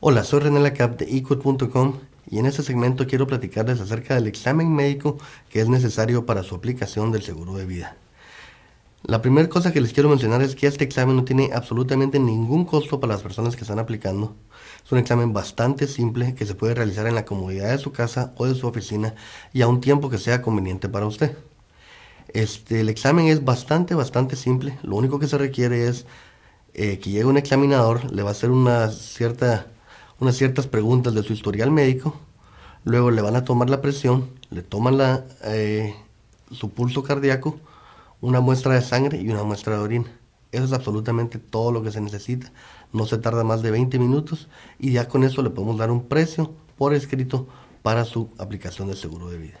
Hola, soy René Lacap de eCode.com y en este segmento quiero platicarles acerca del examen médico que es necesario para su aplicación del seguro de vida. La primera cosa que les quiero mencionar es que este examen no tiene absolutamente ningún costo para las personas que están aplicando. Es un examen bastante simple que se puede realizar en la comodidad de su casa o de su oficina y a un tiempo que sea conveniente para usted. Este, el examen es bastante, bastante simple. Lo único que se requiere es eh, que llegue un examinador, le va a hacer una cierta unas ciertas preguntas de su historial médico, luego le van a tomar la presión, le toman la, eh, su pulso cardíaco, una muestra de sangre y una muestra de orina. Eso es absolutamente todo lo que se necesita. No se tarda más de 20 minutos y ya con eso le podemos dar un precio por escrito para su aplicación de seguro de vida.